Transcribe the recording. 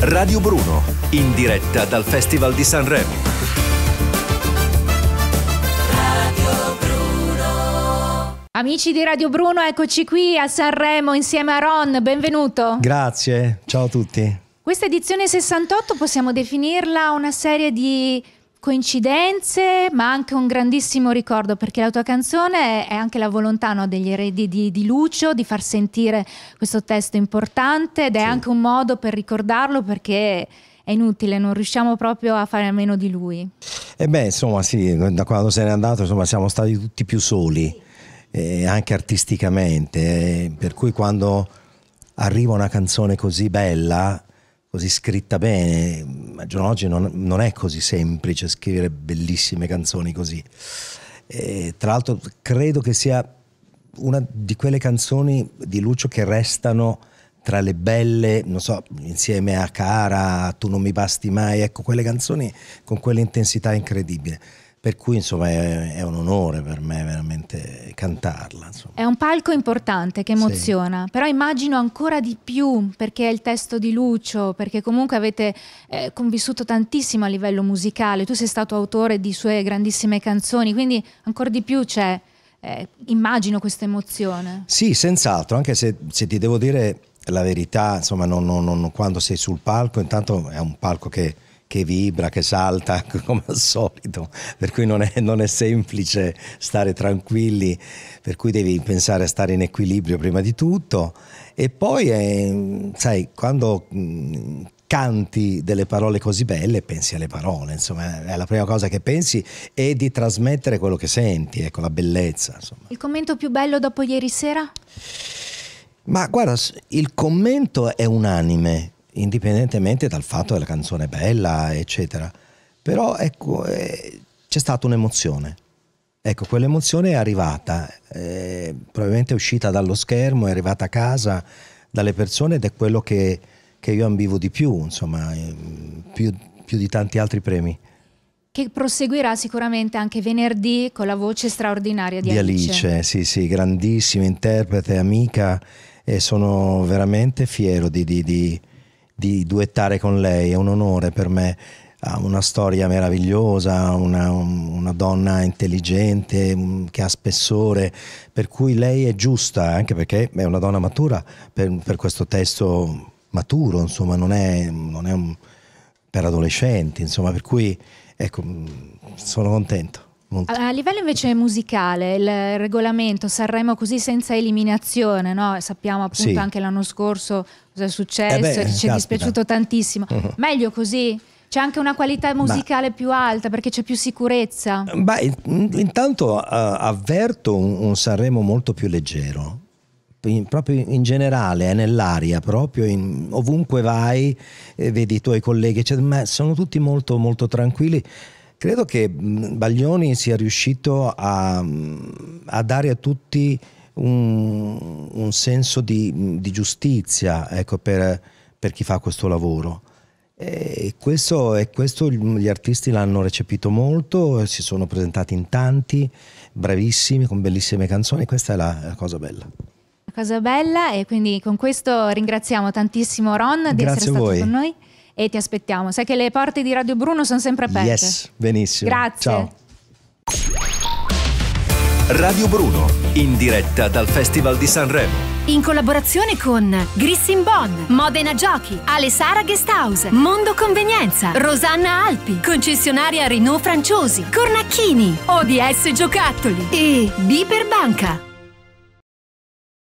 Radio Bruno, in diretta dal Festival di Sanremo. Amici di Radio Bruno, eccoci qui a Sanremo insieme a Ron, benvenuto. Grazie, ciao a tutti. Questa edizione 68 possiamo definirla una serie di coincidenze, ma anche un grandissimo ricordo, perché la tua canzone è anche la volontà no, degli eredi di, di, Lucio di far sentire questo testo importante ed è sì. anche un modo per ricordarlo perché è inutile, non riusciamo proprio a fare a meno di lui. E beh, insomma, sì, da quando se n'è andato, insomma, siamo stati tutti più soli, eh, anche artisticamente, eh, per cui quando arriva una canzone così bella così scritta bene. Ma giorno d'oggi non, non, è così semplice scrivere bellissime canzoni così. E, tra l'altro credo che sia una di quelle canzoni di Lucio che restano tra le belle, non so, insieme a Cara, Tu non mi basti mai, ecco, quelle canzoni con quell'intensità incredibile per cui insomma è, è, un onore per me veramente cantarla. Insomma. È un palco importante che emoziona, sì. però immagino ancora di più perché è il testo di Lucio, perché comunque avete eh, convissuto tantissimo a livello musicale, tu sei stato autore di sue grandissime canzoni, quindi ancora di più c'è, eh, immagino questa emozione. Sì, senz'altro, anche se, se, ti devo dire la verità, insomma non, non, non, quando sei sul palco, intanto è un palco che che vibra, che salta come al solito, per cui non è, non è, semplice stare tranquilli, per cui devi pensare a stare in equilibrio prima di tutto e poi è, sai quando mm, canti delle parole così belle pensi alle parole, insomma è la prima cosa che pensi e di trasmettere quello che senti, ecco la bellezza. Insomma. Il commento più bello dopo ieri sera? Ma guarda, il commento è unanime, indipendentemente dal fatto che la canzone è bella, eccetera. Però ecco, eh, c'è stata un'emozione. Ecco, quell'emozione è arrivata, eh, probabilmente è uscita dallo schermo, è arrivata a casa dalle persone ed è quello che, che io ambivo di più, insomma, eh, più, più di tanti altri premi che proseguirà sicuramente anche venerdì con la voce straordinaria di, di Alice. Alice. Sì, sì, grandissima interprete, amica e sono veramente fiero di, di, di duettare con lei, è un onore per me ha una storia meravigliosa, una, una, donna intelligente mm, che ha spessore, per cui lei è giusta, anche perché è una donna matura per, per questo testo maturo, insomma, non è, non è un, per adolescenti, insomma, per cui ecco, mm, sono contento. Molto. A livello invece musicale, il regolamento Sanremo così senza eliminazione, no? sappiamo appunto sì. anche l'anno scorso cosa è successo, eh beh, ci è dispiaciuto tantissimo. Uh -huh. Meglio così? C'è anche una qualità musicale Ma, più alta perché c'è più sicurezza? Beh, intanto uh, avverto un, un Sanremo molto più leggero, in, proprio in generale, è eh, nell'aria, proprio in, ovunque vai, eh, vedi i tuoi colleghi, eccetera, sono tutti molto, molto tranquilli Credo che mm, Baglioni sia riuscito a, mm, a dare a tutti un, un senso di, mm, di giustizia ecco, per, per, chi fa questo lavoro. E questo, e questo gli artisti l'hanno recepito molto, si sono presentati in tanti, bravissimi, con bellissime canzoni, questa è la, la cosa bella La cosa bella e quindi con questo ringraziamo tantissimo Ron di Grazie essere stato voi. con noi e ti aspettiamo. Sai che le porte di Radio Bruno sono sempre aperte. Yes, benissimo. Grazie. Ciao. Radio Bruno, in diretta dal Festival di Sanremo. In collaborazione con Grissin Bonn, Modena Giochi, Alessara Guesthouse, Mondo Convenienza, Rosanna Alpi, concessionaria Renault Franciosi, Cornacchini, ODS Giocattoli e Biper Banca.